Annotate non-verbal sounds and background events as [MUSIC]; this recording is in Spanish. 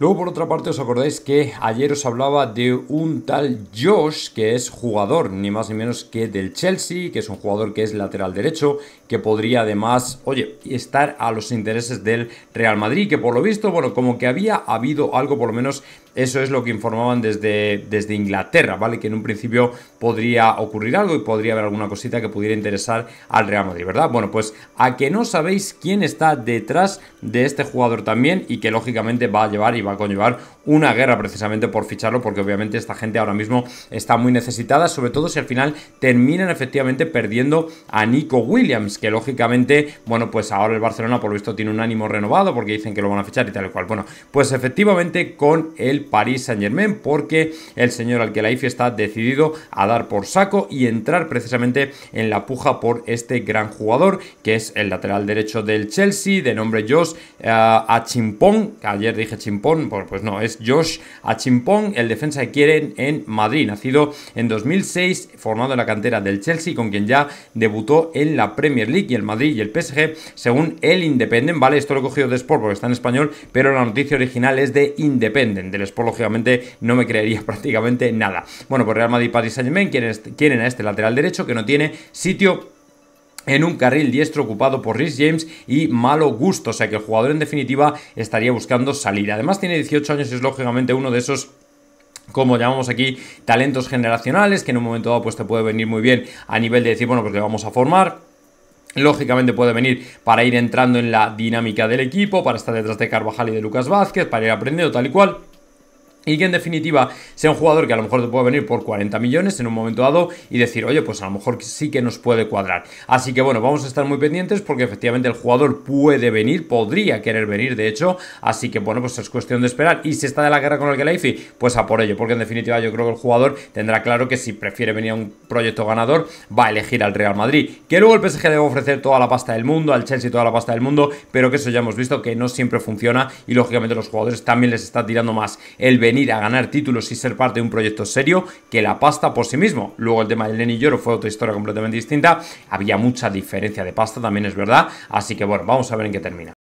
Luego, por otra parte, os acordáis que ayer os hablaba de un tal Josh, que es jugador, ni más ni menos que del Chelsea, que es un jugador que es lateral derecho, que podría además, oye, estar a los intereses del Real Madrid, que por lo visto, bueno, como que había habido algo por lo menos eso es lo que informaban desde, desde Inglaterra, ¿vale? Que en un principio podría ocurrir algo y podría haber alguna cosita que pudiera interesar al Real Madrid, ¿verdad? Bueno, pues a que no sabéis quién está detrás de este jugador también y que lógicamente va a llevar y va a conllevar una guerra precisamente por ficharlo, porque obviamente esta gente ahora mismo está muy necesitada, sobre todo si al final terminan efectivamente perdiendo a Nico Williams, que lógicamente, bueno, pues ahora el Barcelona por lo visto tiene un ánimo renovado porque dicen que lo van a fichar y tal y cual. Bueno, pues efectivamente con el París Paris Saint Germain porque el señor al que la Alquelaifi está decidido a dar por saco y entrar precisamente en la puja por este gran jugador que es el lateral derecho del Chelsea de nombre Josh uh, eh, que ayer dije Chimpón, pues no, es Josh Achimpón, el defensa que quieren en Madrid, nacido en 2006, formado en la cantera del Chelsea con quien ya debutó en la Premier League y el Madrid y el PSG según el Independent, vale, esto lo he cogido de Sport porque está en español, pero la noticia original es de Independent, del pues, por lógicamente no me creería [LAUGHS] prácticamente nada. Bueno, pues Real Madrid y Paris Saint-Germain quieren, a este lateral derecho que no tiene sitio en un carril diestro ocupado por Rhys James y malo gusto, o sea que el jugador en definitiva estaría buscando salir. Además tiene 18 años y es lógicamente uno de esos como llamamos aquí, talentos generacionales, que en un momento dado pues te puede venir muy bien a nivel de decir, bueno, pues le vamos a formar, Lógicamente puede venir para ir entrando en la dinámica del equipo, para estar detrás de Carvajal y de Lucas Vázquez, para ir aprendiendo tal y cual. Y que en definitiva sea un jugador que a lo mejor te puede venir por 40 millones en un momento dado y decir, oye, pues a lo mejor sí que nos puede cuadrar. Así que bueno, vamos a estar muy pendientes porque efectivamente el jugador puede venir, podría querer venir de hecho. Así que bueno, pues es cuestión de esperar. Y si está de la guerra con el Gelifi, pues a por ello. Porque en definitiva yo creo que el jugador tendrá claro que si prefiere venir a un proyecto ganador, va a elegir al Real Madrid. Que luego el PSG debe ofrecer toda la pasta del mundo, al Chelsea toda la pasta del mundo, pero que eso ya hemos visto que no siempre funciona y lógicamente los jugadores también les está tirando más el venir a ganar títulos y ser parte de un proyecto serio que la pasta por sí mismo. Luego el tema del Lenny Lloro fue otra historia completamente distinta. Había mucha diferencia de pasta, también es verdad. Así que bueno, vamos a ver en qué termina.